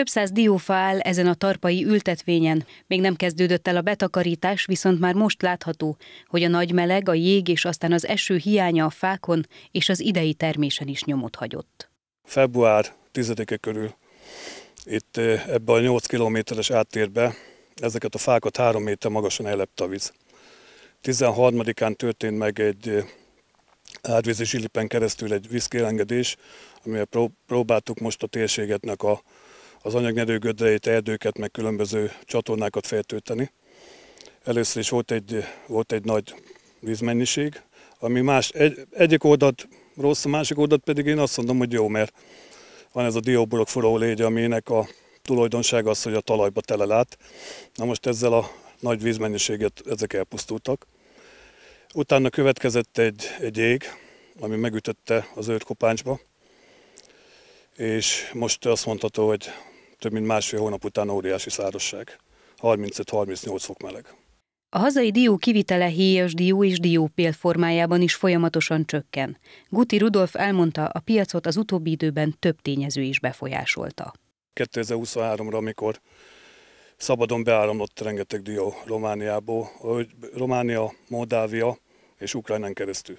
Több száz diófa áll ezen a tarpai ültetvényen. Még nem kezdődött el a betakarítás, viszont már most látható, hogy a nagy meleg, a jég és aztán az eső hiánya a fákon és az idei termésen is nyomot hagyott. Február 10-e körül itt ebbe a 8 kilométeres áttérbe ezeket a fákat 3 méter magasan ellepte a víz. 13-án történt meg egy árvízi zsilipen keresztül egy vízkélengedés, amivel próbáltuk most a térségetnek a az anyagnerő gödreit, erdőket, meg különböző csatornákat fertőteni. Először is volt egy, volt egy nagy vízmennyiség, ami más, egy, egyik oldalt rossz, a másik oldalt pedig én azt mondom, hogy jó, mert van ez a dióborok forró légy, aminek a tulajdonság az, hogy a talajba telelát. Na most ezzel a nagy vízmennyiséget ezek elpusztultak. Utána következett egy, egy ég, ami megütötte az őrkopáncsba, és most azt mondható, hogy több mint másfél hónap után óriási szárazság. 35-38 fok meleg. A hazai dió kivitele héjas dió és diópél formájában is folyamatosan csökken. Guti Rudolf elmondta, a piacot az utóbbi időben több tényező is befolyásolta. 2023-ra, amikor szabadon beáramlott rengeteg dió Romániából, Románia, Moldávia és Ukrajnán keresztül.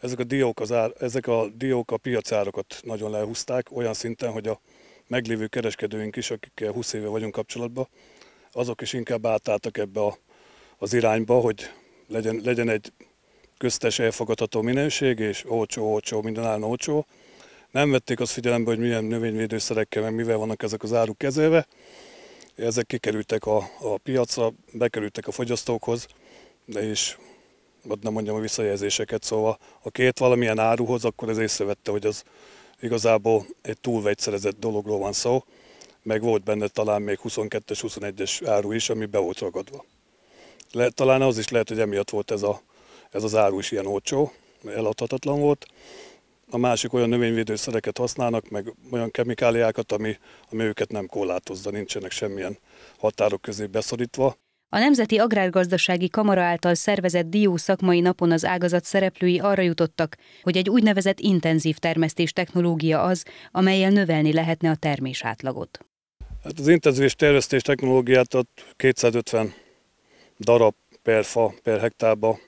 Ezek a diók, az ár, ezek a, diók a piacárakat nagyon lehúzták, olyan szinten, hogy a meglévő kereskedőink is, akikkel 20 éve vagyunk kapcsolatban, azok is inkább átálltak ebbe a, az irányba, hogy legyen, legyen egy köztes elfogadható minőség, és olcsó, olcsó, mindenáron olcsó. Nem vették azt figyelembe, hogy milyen növényvédőszerekkel, meg mivel vannak ezek az áruk kezelve. Ezek kikerültek a, a piacra, bekerültek a fogyasztókhoz, de is ott nem mondjam a visszajelzéseket, szóval a két valamilyen áruhoz, akkor ez észrevette, hogy az Igazából egy túlvegyszerezett dologról van szó, meg volt benne talán még 22-es, 21-es áru is, ami be volt ragadva. Le, talán az is lehet, hogy emiatt volt ez, a, ez az áru is ilyen olcsó, eladhatatlan volt. A másik olyan növényvédőszereket használnak, meg olyan kemikáliákat, ami, ami őket nem korlátozza, nincsenek semmilyen határok közé beszorítva. A Nemzeti Agrárgazdasági Kamara által szervezett dió szakmai napon az ágazat szereplői arra jutottak, hogy egy úgynevezett intenzív termesztés technológia az, amelyel növelni lehetne a termés átlagot. Hát az intenzív termesztés technológiát 250 darab per fa per hektárba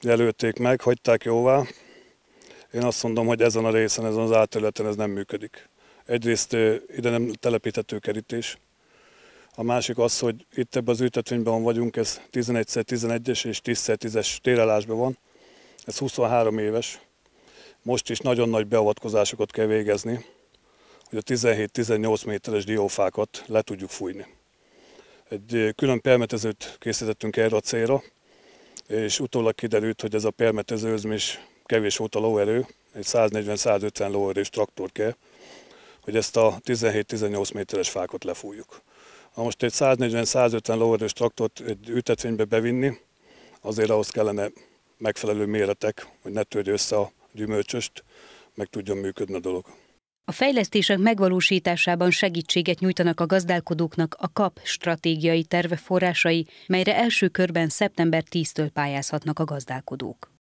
jelölték meg, hagyták jóvá. Én azt mondom, hogy ezen a részen, ezen az átterületen ez nem működik. Egyrészt ide nem telepíthető kerítés, a másik az, hogy itt ebben az ültetvényben vagyunk, ez 11x11-es és 10x10-es térelásban van. Ez 23 éves. Most is nagyon nagy beavatkozásokat kell végezni, hogy a 17-18 méteres diófákat le tudjuk fújni. Egy eh, külön permetezőt készítettünk erre a célra, és utólag kiderült, hogy ez a permetezőzm is kevés volt a lóerő, egy 140-150 lóerős traktor kell, hogy ezt a 17-18 méteres fákat lefújjuk. Na most egy 140-150 lóerős traktort egy ültetvénybe bevinni, azért ahhoz kellene megfelelő méretek, hogy ne törj össze a gyümölcsöst, meg tudjon működni a dolog. A fejlesztések megvalósításában segítséget nyújtanak a gazdálkodóknak a KAP stratégiai terve forrásai, melyre első körben szeptember 10-től pályázhatnak a gazdálkodók.